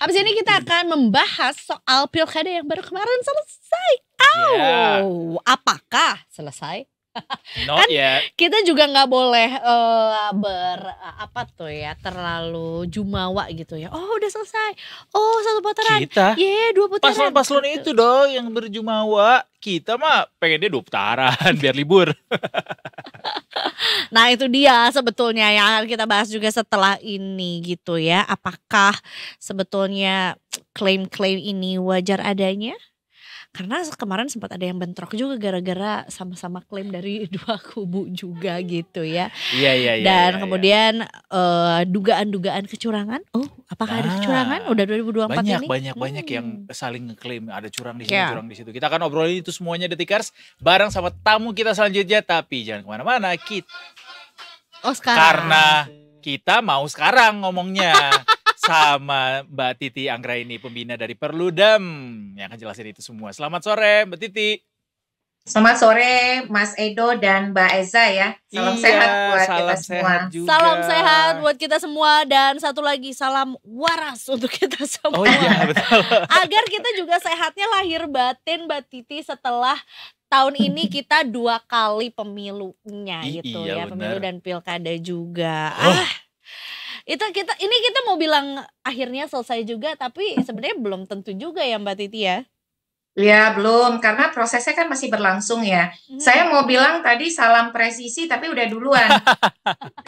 Habis ini kita hmm. akan membahas soal pilkada yang baru kemarin selesai. Ya. Oh, yeah. apakah selesai? Not kan yet. kita juga nggak boleh uh, ber apa tuh ya terlalu jumawa gitu ya. Oh udah selesai. Oh satu putaran. Kita. yeah, dua putaran. Paslon paslon gitu. itu dong yang berjumawa. Kita mah pengennya dua putaran biar libur. nah itu dia sebetulnya yang akan kita bahas juga setelah ini gitu ya. Apakah sebetulnya klaim-klaim ini wajar adanya? karena kemarin sempat ada yang bentrok juga gara-gara sama-sama klaim dari dua kubu juga gitu ya. Iya iya iya. Dan ya, kemudian eh, dugaan-dugaan ya. uh, kecurangan. Oh, apakah ah, ada kecurangan? Udah 2024 banyak, ini. Banyak banyak hmm. banyak yang saling ngeklaim ada curang di sini, iya. yeah. curang di situ. Kita akan obrolin itu semuanya Detikers bareng sama tamu kita selanjutnya tapi jangan kemana mana Kita Oh, sekarang. Karena kita mau sekarang ngomongnya. sama Mbak Titi Anggraini pembina dari Perludem yang akan jelasin itu semua. Selamat sore Mbak Titi. Selamat sore Mas Edo dan Mbak Eza ya. Salam iya, sehat buat salam kita semua. Sehat Salam sehat buat kita semua dan satu lagi salam waras untuk kita semua. Oh iya betul. Agar kita juga sehatnya lahir batin Mbak Titi setelah tahun ini kita dua kali pemilunya gitu iya, ya, bener. pemilu dan pilkada juga. Oh. Ah itu kita ini kita mau bilang akhirnya selesai juga tapi sebenarnya belum tentu juga ya Mbak Titi ya. Ya belum karena prosesnya kan masih berlangsung ya. Hmm. Saya mau bilang tadi salam presisi tapi udah duluan.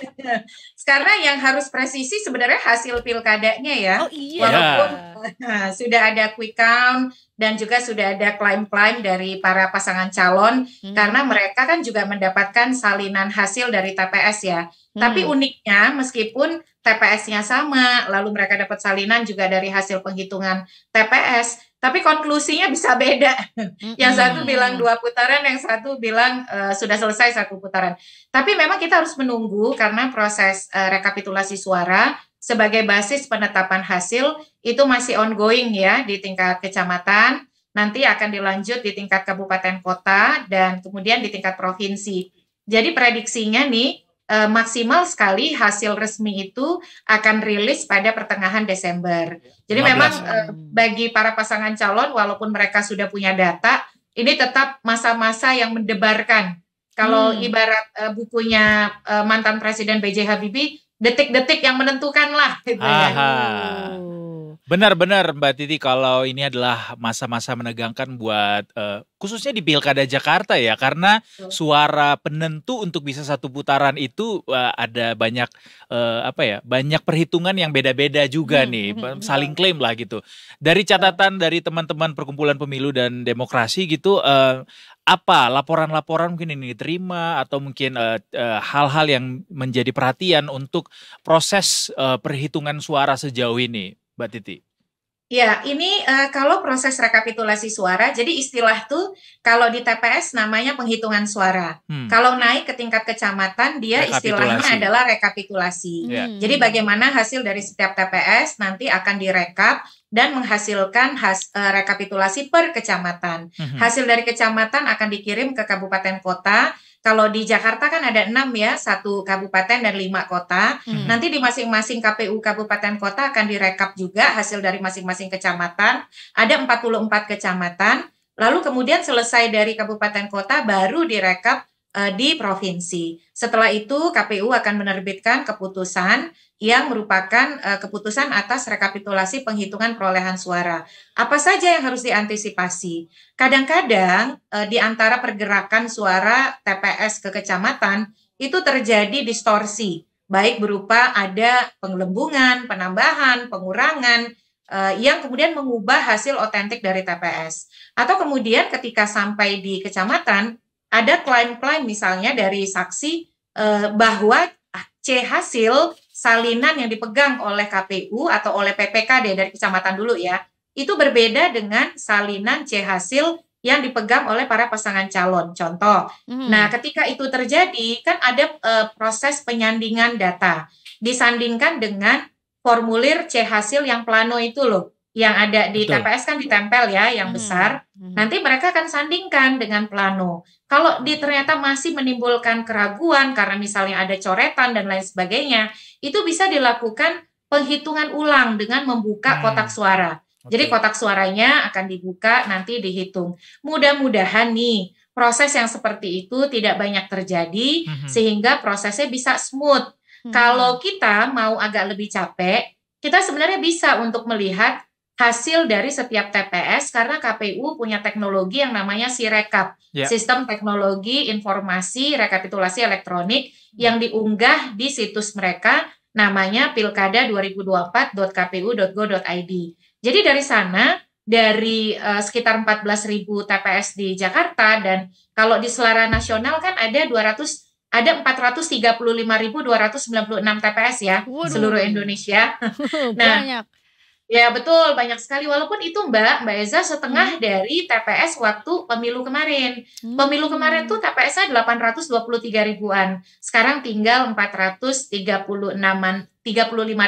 karena yang harus presisi sebenarnya hasil pilkadanya ya. Oh iya. Walaupun yeah. Iya. sudah ada quick count dan juga sudah ada klaim-klaim dari para pasangan calon hmm. karena mereka kan juga mendapatkan salinan hasil dari TPS ya. Hmm. Tapi uniknya meskipun TPS-nya sama, lalu mereka dapat salinan juga dari hasil penghitungan TPS, tapi konklusinya bisa beda. Mm-hmm. yang satu bilang dua putaran, yang satu bilang uh, sudah selesai satu putaran. Tapi memang kita harus menunggu karena proses uh, rekapitulasi suara sebagai basis penetapan hasil itu masih ongoing ya di tingkat kecamatan, nanti akan dilanjut di tingkat kabupaten kota dan kemudian di tingkat provinsi. Jadi prediksinya nih eh, maksimal sekali hasil resmi itu akan rilis pada pertengahan Desember. Jadi 15. memang eh, hmm. bagi para pasangan calon walaupun mereka sudah punya data, ini tetap masa-masa yang mendebarkan. Kalau hmm. ibarat eh, bukunya eh, mantan Presiden B.J. Habibie, detik-detik yang menentukan lah. Gitu Ya. Benar-benar Mbak Titi kalau ini adalah masa-masa menegangkan buat uh, khususnya di Pilkada Jakarta ya karena suara penentu untuk bisa satu putaran itu uh, ada banyak uh, apa ya banyak perhitungan yang beda-beda juga hmm, nih hmm, hmm. saling klaim lah gitu. Dari catatan dari teman-teman perkumpulan pemilu dan demokrasi gitu uh, apa laporan-laporan mungkin ini diterima atau mungkin hal-hal uh, uh, yang menjadi perhatian untuk proses uh, perhitungan suara sejauh ini Mbak Titi? Ya, ini uh, kalau proses rekapitulasi suara, jadi istilah tuh kalau di TPS namanya penghitungan suara. Hmm. Kalau naik ke tingkat kecamatan, dia istilahnya adalah rekapitulasi. Ya. Hmm. Jadi bagaimana hasil dari setiap TPS nanti akan direkap dan menghasilkan has, uh, rekapitulasi per kecamatan. Hmm. Hasil dari kecamatan akan dikirim ke kabupaten kota kalau di Jakarta kan ada enam ya, satu kabupaten dan lima kota. Hmm. Nanti di masing-masing KPU kabupaten kota akan direkap juga hasil dari masing-masing kecamatan. Ada 44 kecamatan. Lalu kemudian selesai dari kabupaten kota baru direkap Eh, di provinsi. Setelah itu KPU akan menerbitkan keputusan yang merupakan uh, keputusan atas rekapitulasi penghitungan perolehan suara. Apa saja yang harus diantisipasi? Kadang-kadang uh, di antara pergerakan suara TPS ke kecamatan itu terjadi distorsi, baik berupa ada penggelembungan, penambahan, pengurangan yang kemudian mengubah hasil otentik dari TPS. Atau kemudian ketika sampai di kecamatan ada klaim-klaim misalnya dari saksi eh, bahwa C hasil salinan yang dipegang oleh KPU atau oleh PPKD dari kecamatan dulu ya, itu berbeda dengan salinan C hasil yang dipegang oleh para pasangan calon. Contoh, hmm. nah ketika itu terjadi kan ada eh, proses penyandingan data disandingkan dengan formulir C hasil yang plano itu loh, yang ada di Betul. TPS kan ditempel ya, yang hmm. besar. Hmm. Nanti mereka akan sandingkan dengan plano. Kalau di ternyata masih menimbulkan keraguan karena misalnya ada coretan dan lain sebagainya, itu bisa dilakukan penghitungan ulang dengan membuka hmm. kotak suara. Okay. Jadi kotak suaranya akan dibuka nanti dihitung. Mudah-mudahan nih proses yang seperti itu tidak banyak terjadi hmm. sehingga prosesnya bisa smooth. Hmm. Kalau kita mau agak lebih capek, kita sebenarnya bisa untuk melihat hasil dari setiap TPS karena KPU punya teknologi yang namanya Sirekap, yeah. sistem teknologi informasi rekapitulasi elektronik ya. yang diunggah di situs mereka namanya pilkada2024.kpu.go.id. Jadi dari sana dari uh, sekitar 14.000 TPS di Jakarta dan kalau di selara nasional kan ada 200 ada 435.296 TPS ya Waduh. seluruh Indonesia. nah, Banyak. Ya betul, banyak sekali. Walaupun itu Mbak, Mbak Eza setengah hmm. dari TPS waktu pemilu kemarin. Hmm. Pemilu kemarin tuh TPS-nya 823 ribuan. Sekarang tinggal 436-an, 35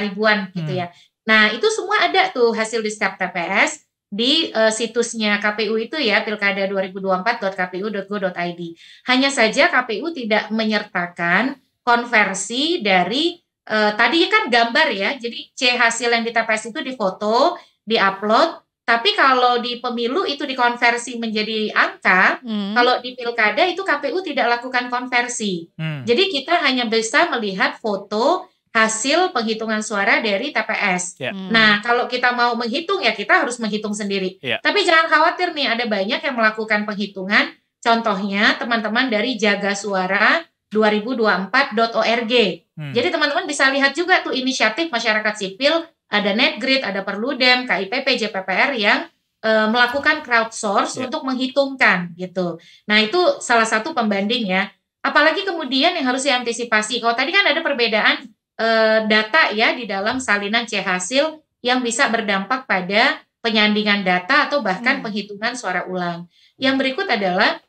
ribuan gitu hmm. ya. Nah itu semua ada tuh hasil di setiap TPS di uh, situsnya KPU itu ya pilkada2024.kpu.go.id. Hanya saja KPU tidak menyertakan konversi dari Eh, tadi kan gambar ya, jadi C hasil yang di TPS itu difoto, diupload, tapi kalau di pemilu itu dikonversi menjadi angka, hmm. kalau di pilkada itu KPU tidak lakukan konversi. Hmm. Jadi kita hanya bisa melihat foto hasil penghitungan suara dari TPS. Yeah. Hmm. Nah, kalau kita mau menghitung ya kita harus menghitung sendiri. Yeah. Tapi jangan khawatir nih, ada banyak yang melakukan penghitungan. Contohnya teman-teman dari Jaga Suara 2024.org. Hmm. Jadi teman-teman bisa lihat juga tuh inisiatif masyarakat sipil, ada NetGrid, ada Perludem, KIPP, JPPR yang e, melakukan crowdsource yeah. untuk menghitungkan gitu. Nah, itu salah satu pembanding ya. Apalagi kemudian yang harus diantisipasi. Kalau tadi kan ada perbedaan e, data ya di dalam salinan C hasil yang bisa berdampak pada penyandingan data atau bahkan hmm. penghitungan suara ulang. Yang berikut adalah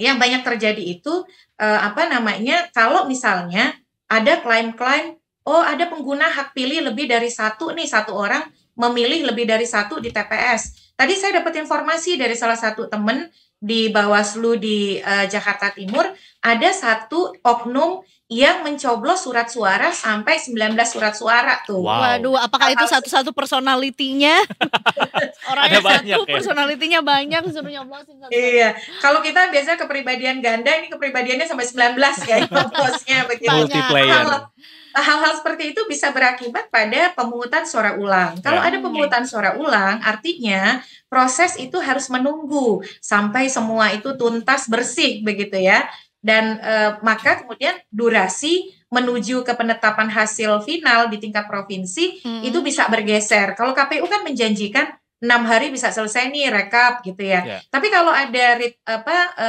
yang banyak terjadi itu eh, apa namanya kalau misalnya ada klaim-klaim oh ada pengguna hak pilih lebih dari satu nih satu orang memilih lebih dari satu di TPS. Tadi saya dapat informasi dari salah satu teman di Bawaslu di uh, Jakarta Timur ada satu oknum yang mencoblos surat suara sampai 19 surat suara tuh. Wow. Waduh, apakah itu satu-satu personalitinya? Orang Ada satu, ya? personalitinya banyak suruh nyoblosin satu. Iya. Kalau kita biasa kepribadian ganda ini kepribadiannya sampai 19 ya nyoblosnya begitu. Multiplayer. Hal-hal seperti itu bisa berakibat pada pemungutan suara ulang. Kalau ya. ada pemungutan suara ulang, artinya proses itu harus menunggu sampai semua itu tuntas bersih begitu ya dan e, maka kemudian durasi menuju ke penetapan hasil final di tingkat provinsi hmm. itu bisa bergeser. Kalau KPU kan menjanjikan enam hari bisa selesai nih rekap gitu ya. Yeah. Tapi kalau ada apa e,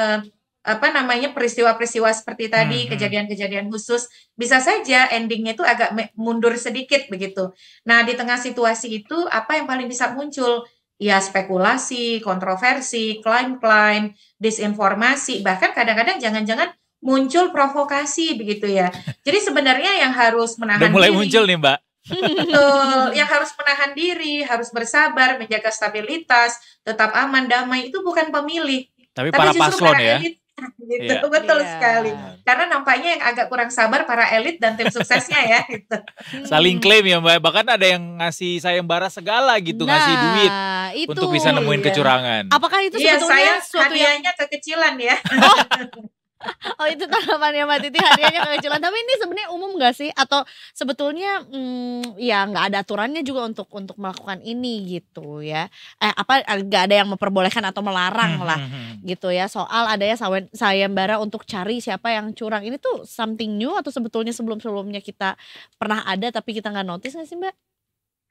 apa namanya peristiwa-peristiwa seperti tadi mm kejadian-kejadian khusus bisa saja endingnya itu agak mundur sedikit begitu. Nah di tengah situasi itu apa yang paling bisa muncul ya spekulasi, kontroversi, klaim-klaim, disinformasi, bahkan kadang-kadang jangan-jangan muncul provokasi begitu ya. Jadi sebenarnya yang harus menahan Udah mulai diri, muncul nih Mbak. Betul, yang harus menahan diri, harus bersabar, menjaga stabilitas, tetap aman, damai itu bukan pemilih. Tapi, Tapi para paslon ya. Elit, gitu yeah. betul yeah. sekali karena nampaknya yang agak kurang sabar para elit dan tim suksesnya ya gitu hmm. saling klaim ya mbak bahkan ada yang ngasih sayembara segala gitu nah, ngasih duit itu, untuk bisa nemuin yeah. kecurangan apakah itu iya, sebetulnya iya, saya suatu yang... kekecilan ya oh, oh itu tanggapannya Mbak Titi hadiahnya kekecilan. Tapi ini sebenarnya umum gak sih? Atau sebetulnya hmm, ya nggak ada aturannya juga untuk untuk melakukan ini gitu ya? Eh, apa eh, gak ada yang memperbolehkan atau melarang hmm, lah hmm, hmm, gitu ya? Soal adanya sawen, sayembara untuk cari siapa yang curang ini tuh something new atau sebetulnya sebelum sebelumnya kita pernah ada tapi kita gak notice gak sih Mbak?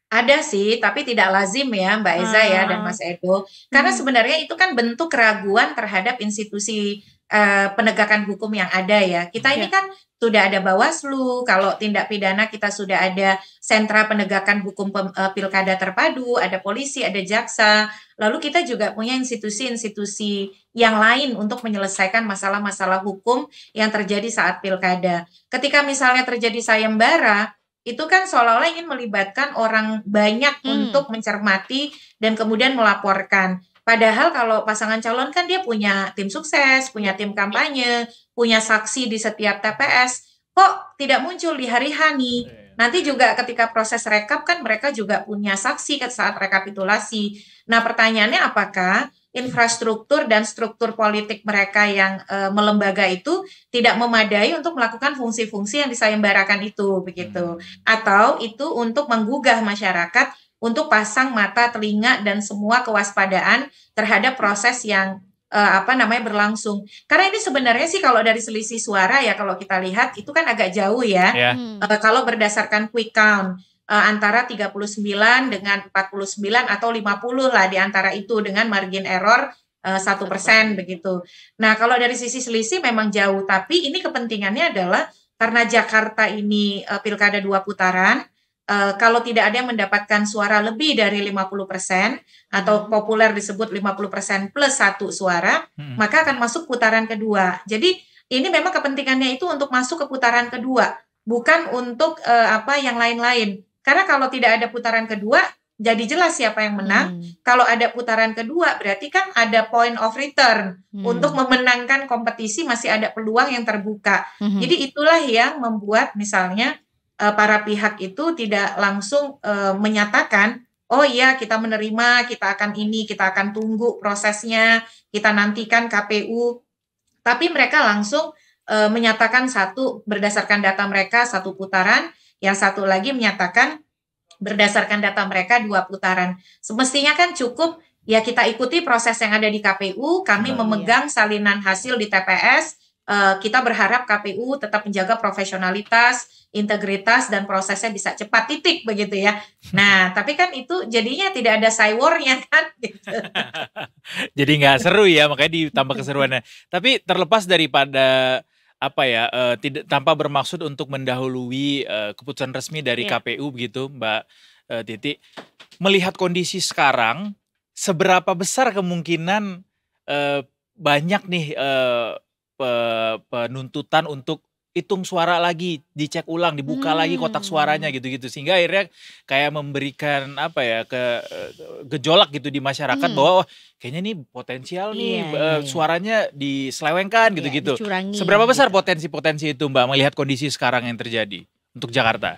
Ada sih, tapi tidak lazim ya Mbak Eza ah. ya dan ah. Mas Edo. Karena hmm. sebenarnya itu kan bentuk keraguan terhadap institusi Eh, penegakan hukum yang ada ya. Kita ini ya. kan sudah ada Bawaslu, kalau tindak pidana kita sudah ada sentra penegakan hukum pem, uh, pilkada terpadu, ada polisi, ada jaksa. Lalu kita juga punya institusi-institusi yang lain untuk menyelesaikan masalah-masalah hukum yang terjadi saat pilkada. Ketika misalnya terjadi sayembara, itu kan seolah-olah ingin melibatkan orang banyak hmm. untuk mencermati dan kemudian melaporkan. Padahal kalau pasangan calon kan dia punya tim sukses, punya tim iya. kampanye, punya saksi di setiap TPS. Kok tidak muncul di hari Hani? Iya, iya. Nanti juga ketika proses rekap kan mereka juga punya saksi saat rekapitulasi. Nah pertanyaannya apakah infrastruktur dan struktur politik mereka yang e, melembaga itu tidak memadai untuk melakukan fungsi-fungsi yang disayembarakan itu begitu hmm. atau itu untuk menggugah masyarakat untuk pasang mata, telinga dan semua kewaspadaan terhadap proses yang uh, apa namanya berlangsung. Karena ini sebenarnya sih kalau dari selisih suara ya kalau kita lihat itu kan agak jauh ya. Yeah. Ya. Hmm. Uh, kalau berdasarkan quick count uh, antara 39 dengan 49 atau 50 lah di antara itu dengan margin error eh, satu persen begitu. Nah kalau dari sisi selisih memang jauh, tapi ini kepentingannya adalah karena Jakarta ini uh, pilkada dua putaran, uh, kalau tidak ada yang mendapatkan suara lebih dari 50% atau hmm. populer disebut 50% plus satu suara, hmm. maka akan masuk putaran kedua. Jadi ini memang kepentingannya itu untuk masuk ke putaran kedua, bukan untuk uh, apa yang lain-lain. Karena kalau tidak ada putaran kedua, jadi jelas siapa yang menang. Hmm. Kalau ada putaran kedua, berarti kan ada point of return hmm. untuk memenangkan kompetisi masih ada peluang yang terbuka. Hmm. Jadi itulah yang membuat misalnya uh, para pihak itu tidak langsung uh, menyatakan oh iya kita menerima, kita akan ini, kita akan tunggu prosesnya, kita nantikan KPU. Tapi mereka langsung e, menyatakan satu berdasarkan data mereka satu putaran, yang satu lagi menyatakan berdasarkan data mereka dua putaran. Semestinya kan cukup ya kita ikuti proses yang ada di KPU, kami oh, memegang iya. salinan hasil di TPS, Eh, kita berharap KPU tetap menjaga profesionalitas, integritas dan prosesnya bisa cepat titik begitu ya. Nah, tapi kan itu jadinya tidak ada cywarnya kan. Gitu. Jadi nggak seru ya, makanya ditambah keseruannya. tapi terlepas daripada apa ya uh, tidak tanpa bermaksud untuk mendahului uh, keputusan resmi dari yeah. KPU begitu Mbak uh, Titi melihat kondisi sekarang seberapa besar kemungkinan uh, banyak nih uh, penuntutan untuk hitung suara lagi, dicek ulang, dibuka hmm. lagi kotak hmm. suaranya gitu-gitu sehingga akhirnya kayak memberikan apa ya ke gejolak gitu di masyarakat hmm. bahwa oh, kayaknya nih potensial nih yeah, iya, iya. uh, suaranya diselewengkan iya, gitu-gitu. Yeah, Seberapa besar gitu. potensi-potensi gitu. itu Mbak melihat kondisi sekarang yang terjadi untuk Jakarta?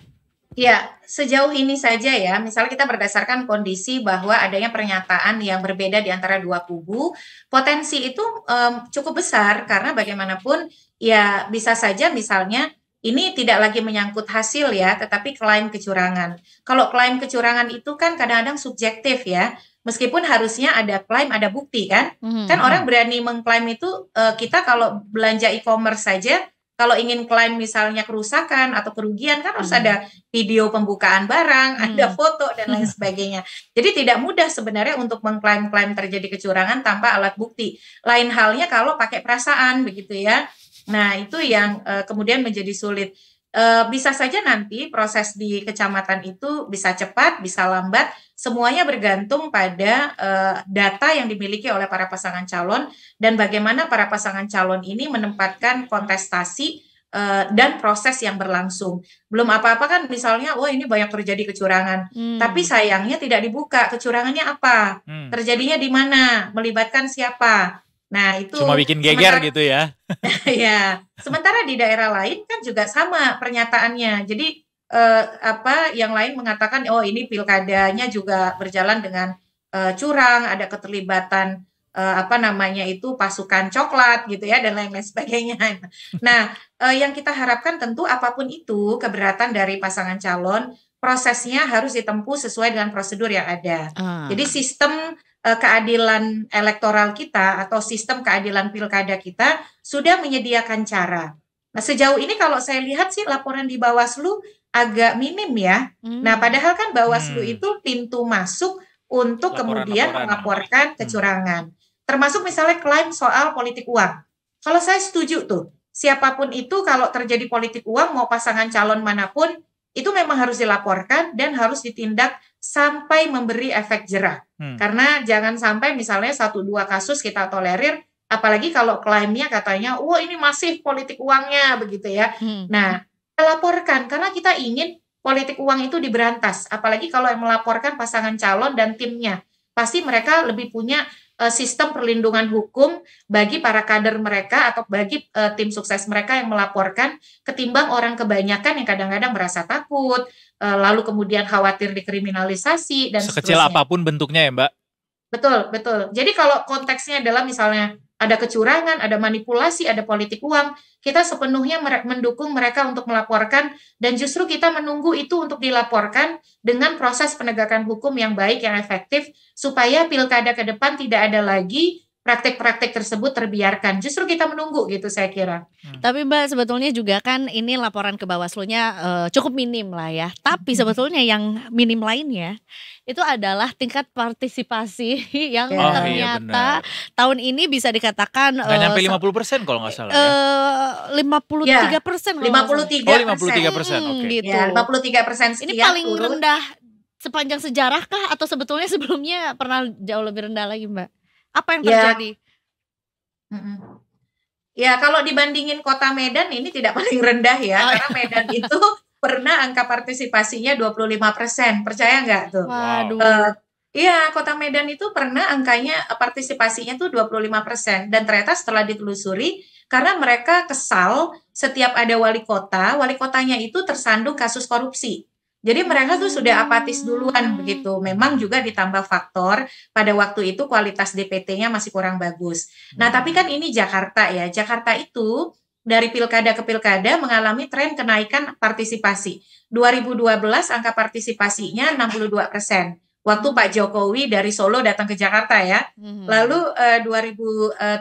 Ya, sejauh ini saja ya. Misalnya kita berdasarkan kondisi bahwa adanya pernyataan yang berbeda di antara dua kubu, potensi itu um, cukup besar karena bagaimanapun ya bisa saja misalnya ini tidak lagi menyangkut hasil ya, tetapi klaim kecurangan. Kalau klaim kecurangan itu kan kadang-kadang subjektif ya, meskipun harusnya ada klaim, ada bukti kan. Mm -hmm. Kan orang mhm. berani mengklaim itu uh, kita kalau belanja e-commerce saja kalau ingin klaim misalnya kerusakan atau kerugian kan harus ada hmm. video pembukaan barang, hmm. ada foto dan lain sebagainya. Jadi tidak mudah sebenarnya untuk mengklaim-klaim terjadi kecurangan tanpa alat bukti. Lain halnya kalau pakai perasaan begitu ya. Nah, itu yang uh, kemudian menjadi sulit. Uh, bisa saja nanti proses di kecamatan itu bisa cepat, bisa lambat, semuanya bergantung pada uh, data yang dimiliki oleh para pasangan calon dan bagaimana para pasangan calon ini menempatkan kontestasi uh, dan proses yang berlangsung. Belum apa-apa kan misalnya, wah oh, ini banyak terjadi kecurangan. Hmm. Tapi sayangnya tidak dibuka kecurangannya apa, hmm. terjadinya di mana, melibatkan siapa. Nah itu cuma bikin geger sementara, gitu ya. ya, sementara di daerah lain kan juga sama pernyataannya. Jadi eh, apa yang lain mengatakan oh ini pilkadanya juga berjalan dengan eh, curang, ada keterlibatan eh, apa namanya itu pasukan coklat gitu ya dan lain-lain sebagainya. Nah, eh, yang kita harapkan tentu apapun itu keberatan dari pasangan calon prosesnya harus ditempuh sesuai dengan prosedur yang ada. Ah. Jadi sistem eh, keadilan elektoral kita atau sistem keadilan pilkada kita sudah menyediakan cara. Nah, sejauh ini kalau saya lihat sih laporan di Bawaslu agak minim ya. Nah, hmm. Nah, padahal kan Bawaslu hmm. itu pintu masuk untuk laporan, kemudian laporan. melaporkan hmm. kecurangan. Hmm. Termasuk misalnya klaim soal politik uang. Kalau saya setuju tuh, siapapun itu kalau terjadi politik uang mau pasangan calon manapun itu memang harus dilaporkan dan harus ditindak sampai memberi efek jerah. Hmm. Karena jangan sampai misalnya satu dua kasus kita tolerir, apalagi kalau klaimnya katanya, wah ini masif politik uangnya begitu ya. Hmm. Nah laporkan karena kita ingin politik uang itu diberantas. Apalagi kalau yang melaporkan pasangan calon dan timnya, pasti mereka lebih punya eh, sistem perlindungan hukum bagi para kader mereka atau bagi uh, tim sukses mereka yang melaporkan ketimbang orang kebanyakan yang kadang-kadang merasa takut, uh, lalu kemudian khawatir dikriminalisasi dan sekecil seterusnya. apapun bentuknya ya, Mbak. Betul, betul. Jadi kalau konteksnya adalah misalnya ada kecurangan, ada manipulasi, ada politik uang, kita sepenuhnya mendukung mereka untuk melaporkan dan justru kita menunggu itu untuk dilaporkan dengan proses penegakan hukum yang baik, yang efektif, supaya pilkada ke depan tidak ada lagi praktek-praktek tersebut terbiarkan. Justru kita menunggu gitu saya kira. Hmm. Tapi Mbak sebetulnya juga kan ini laporan ke Bawaslu-nya uh, cukup minim lah ya. Tapi hmm. sebetulnya yang minim lainnya itu adalah tingkat partisipasi yang oh, iya, ternyata iya tahun ini bisa dikatakan nggak uh, nyampe 50 persen kalau nggak salah uh, 53 ya, eh, ya persen. 53 persen. Oh 53 persen. Hmm, okay. gitu. Ya 53 persen. Ini paling turun. rendah sepanjang sejarah kah atau sebetulnya sebelumnya pernah jauh lebih rendah lagi mbak? Apa yang ya. terjadi? Ya, mm -mm. ya kalau dibandingin kota Medan ini tidak paling rendah ya, oh, karena Medan itu pernah angka partisipasinya 25 persen, percaya nggak tuh? Waduh. Uh, Iya, Kota Medan itu pernah angkanya eh, partisipasinya tuh 25% dan ternyata setelah ditelusuri karena mereka kesal setiap ada wali kota, wali kotanya itu tersandung kasus korupsi. Jadi mereka tuh sudah apatis duluan begitu. Memang juga ditambah faktor pada waktu itu kualitas DPT-nya masih kurang bagus. Nah, tapi kan ini Jakarta ya. Jakarta itu dari pilkada ke pilkada mengalami tren kenaikan partisipasi. 2012 angka partisipasinya 62 persen. Waktu Pak Jokowi dari Solo datang ke Jakarta ya. Mhm. Lalu eh, 2017 eh,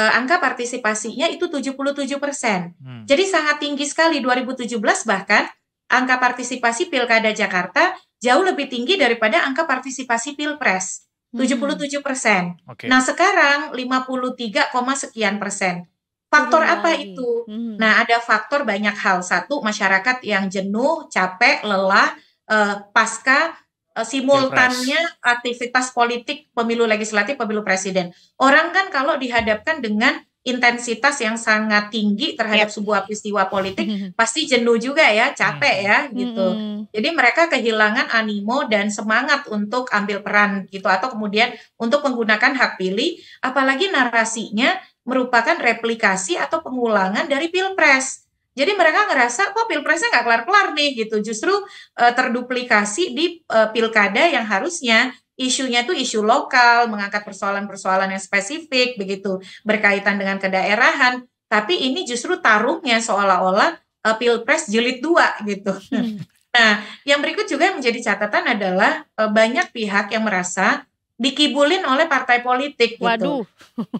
eh, angka partisipasinya itu 77 persen. Hmm. Jadi sangat tinggi sekali 2017 bahkan angka partisipasi Pilkada Jakarta jauh lebih tinggi daripada angka partisipasi Pilpres, 77 hmm. persen. Hmm. Okay. Nah sekarang 53, sekian persen. Faktor apa iya. itu? Hmm. Nah ada faktor banyak hal. Satu masyarakat yang jenuh, capek, lelah uh, pasca uh, simultannya aktivitas politik pemilu legislatif, pemilu presiden. Orang kan kalau dihadapkan dengan intensitas yang sangat tinggi terhadap yep. sebuah peristiwa politik hmm. pasti jenuh juga ya, capek ya hmm. gitu. Hmm. Jadi mereka kehilangan animo dan semangat untuk ambil peran gitu atau kemudian untuk menggunakan hak pilih apalagi narasinya merupakan replikasi atau pengulangan dari Pilpres. Jadi mereka ngerasa kok pilpresnya nggak kelar-kelar nih gitu, justru e, terduplikasi di e, pilkada yang harusnya isunya itu isu lokal, mengangkat persoalan-persoalan yang spesifik begitu berkaitan dengan kedaerahan, tapi ini justru taruhnya seolah-olah uh, Pilpres jilid dua gitu. Hmm. Nah, yang berikut juga yang menjadi catatan adalah uh, banyak pihak yang merasa dikibulin oleh partai politik gitu. Waduh.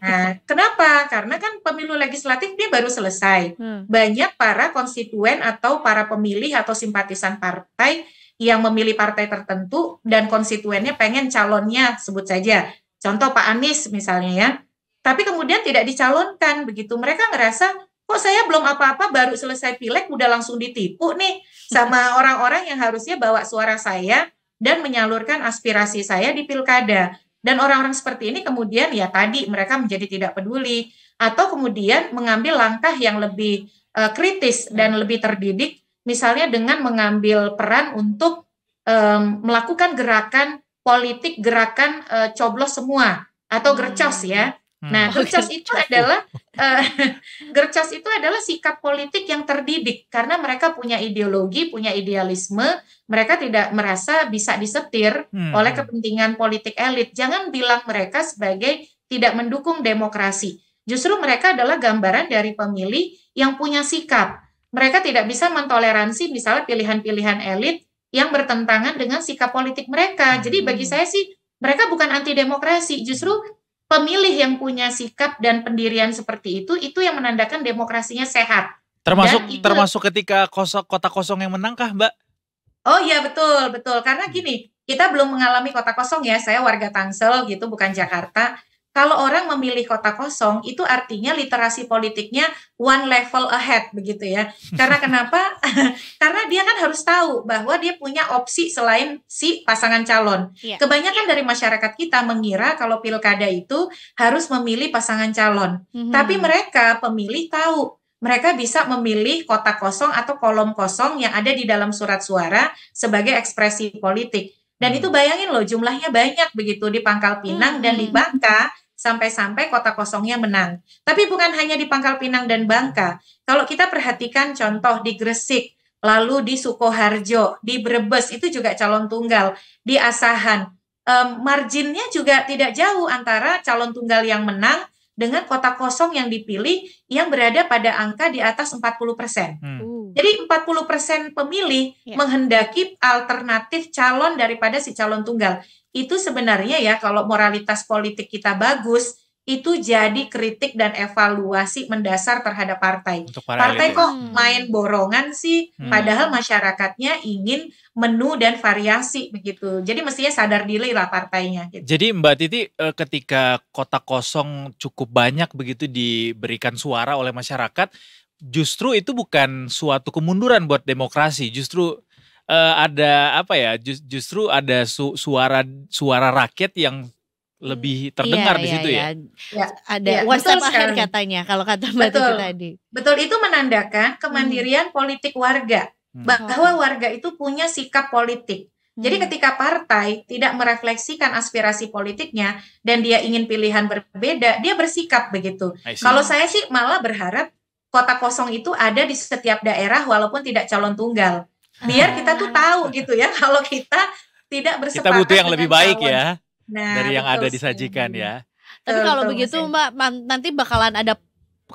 Nah, kenapa? Karena kan pemilu legislatif dia baru selesai. Hmm. Banyak para konstituen atau para pemilih atau simpatisan partai yang memilih partai tertentu dan konstituennya pengen calonnya sebut saja contoh Pak Anies misalnya ya tapi kemudian tidak dicalonkan begitu mereka ngerasa kok saya belum apa-apa baru selesai pilek udah langsung ditipu nih sama orang-orang yang harusnya bawa suara saya dan menyalurkan aspirasi saya di pilkada dan orang-orang seperti ini kemudian ya tadi mereka menjadi tidak peduli atau kemudian mengambil langkah yang lebih eh, kritis dan hmm. lebih terdidik misalnya dengan mengambil peran untuk um, melakukan gerakan politik, gerakan uh, coblos semua atau hmm. gercos ya. Hmm. Nah, gercos okay. itu adalah uh, gercos itu adalah sikap politik yang terdidik karena mereka punya ideologi, punya idealisme, mereka tidak merasa bisa disetir hmm. oleh kepentingan politik elit. Jangan bilang mereka sebagai tidak mendukung demokrasi. Justru mereka adalah gambaran dari pemilih yang punya sikap mereka tidak bisa mentoleransi misalnya pilihan-pilihan elit yang bertentangan dengan sikap politik mereka. Jadi bagi hmm. saya sih mereka bukan anti demokrasi, justru pemilih yang punya sikap dan pendirian seperti itu itu yang menandakan demokrasinya sehat. Termasuk itu, termasuk ketika kosok, kota kosong yang menangkah, Mbak? Oh iya betul betul karena gini kita belum mengalami kota kosong ya saya warga Tangsel gitu bukan Jakarta kalau orang memilih kota kosong, itu artinya literasi politiknya one level ahead begitu ya. Karena kenapa? Karena dia kan harus tahu bahwa dia punya opsi selain si pasangan calon. Yeah. Kebanyakan iya. dari masyarakat kita mengira kalau pilkada itu harus memilih pasangan calon. Mm -hmm. Tapi mereka pemilih tahu mereka bisa memilih kota kosong atau kolom kosong yang ada di dalam surat suara sebagai ekspresi politik. Dan hmm. itu bayangin loh jumlahnya banyak begitu di Pangkal Pinang hmm. dan di hmm. Bangka sampai-sampai kota kosongnya menang. Tapi bukan hanya di Pangkal Pinang dan Bangka. Kalau kita perhatikan contoh di Gresik, lalu di Sukoharjo, di Brebes itu juga calon tunggal, di Asahan. Um, marginnya juga tidak jauh antara calon tunggal yang menang dengan kota kosong yang dipilih yang berada pada angka di atas 40 Hmm. Uh. Jadi 40 pemilih yeah. menghendaki alternatif calon daripada si calon tunggal itu sebenarnya ya kalau moralitas politik kita bagus itu jadi kritik dan evaluasi mendasar terhadap partai. Partai ya. kok hmm. main borongan sih, hmm. padahal masyarakatnya ingin menu dan variasi begitu. Jadi mestinya sadar diri lah partainya. Gitu. Jadi Mbak Titi, eh, ketika kota kosong cukup banyak begitu diberikan suara oleh masyarakat, justru itu bukan suatu kemunduran buat demokrasi, justru uh, ada apa ya just, justru ada su, suara suara rakyat yang lebih hmm, terdengar iya, di iya, situ iya, ya. ya. Ada iya, WhatsApp akhir katanya kalau kata Mbak betul, tadi. Betul itu menandakan hmm. kemandirian hmm. politik warga hmm. bahwa oh. warga itu punya sikap politik. Jadi hmm. ketika partai tidak merefleksikan aspirasi politiknya dan dia ingin pilihan berbeda, dia bersikap begitu. Kalau saya sih malah berharap kota kosong itu ada di setiap daerah walaupun tidak calon tunggal biar kita tuh tahu ah. gitu ya kalau kita tidak bersepakat kita butuh yang lebih baik calon. ya nah, dari yang ada disajikan ya tapi kalau begitu mbak nanti bakalan ada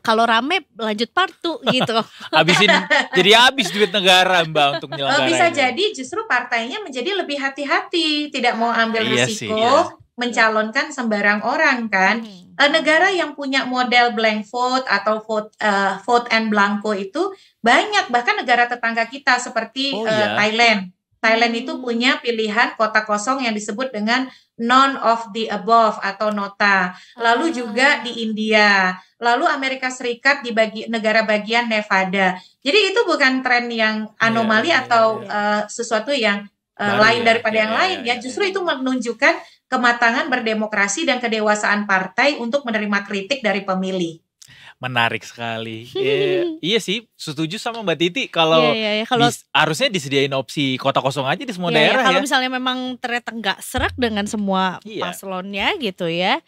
kalau rame lanjut partu 2 gitu. Habisin jadi habis duit negara Mbak untuk menyelenggarakan. Oh, bisa jadi justru partainya menjadi lebih hati-hati, tidak mau ambil iya risiko. Sih, iya mencalonkan sembarang orang kan hmm. Eh, negara yang punya model blank vote atau vote uh, vote and blanco itu banyak bahkan negara tetangga kita seperti oh, uh, Thailand Thailand itu punya pilihan kota kosong yang disebut dengan none of the above atau nota. Lalu ah. juga di India, lalu Amerika Serikat di bagi negara bagian Nevada. Jadi itu bukan tren yang iya, anomali yeah, atau yeah. Iya, iya. Uh, sesuatu yang uh, nah, lain ya, daripada yeah, yang lain yeah, ya. Justru itu menunjukkan kematangan berdemokrasi dan kedewasaan partai untuk menerima kritik dari pemilih menarik sekali. yeah, iya sih, setuju sama Mbak Titi kalau yeah, yeah, yeah. harusnya disediain opsi kota kosong aja di semua yeah, iya. daerah yeah. Kalau ya. misalnya memang ternyata nggak serak dengan semua yeah. paslonnya gitu ya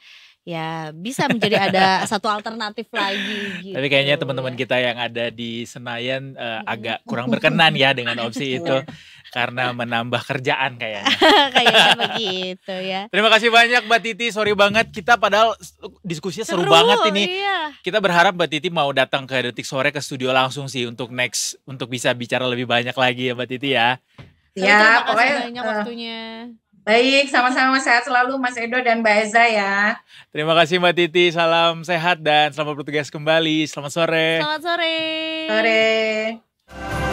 ya bisa menjadi ada satu alternatif lagi. Gitu. Tapi kayaknya teman-teman kita yang ada di Senayan uh, agak kurang berkenan ya dengan opsi iya. itu karena menambah kerjaan kayaknya. kayaknya begitu ya. Terima kasih banyak Mbak Titi, sorry banget kita padahal diskusinya seru, seru banget ini. Iya. Kita berharap Mbak Titi mau datang ke Detik Sore ke studio langsung sih untuk next untuk bisa bicara lebih banyak lagi ya Mbak Titi ya. Ya, pokoknya banyak uh, waktunya. Baik, sama-sama sehat selalu Mas Edo dan Mbak Eza ya. Terima kasih Mbak Titi, salam sehat dan selamat bertugas kembali. Selamat sore. Selamat sore. Sore.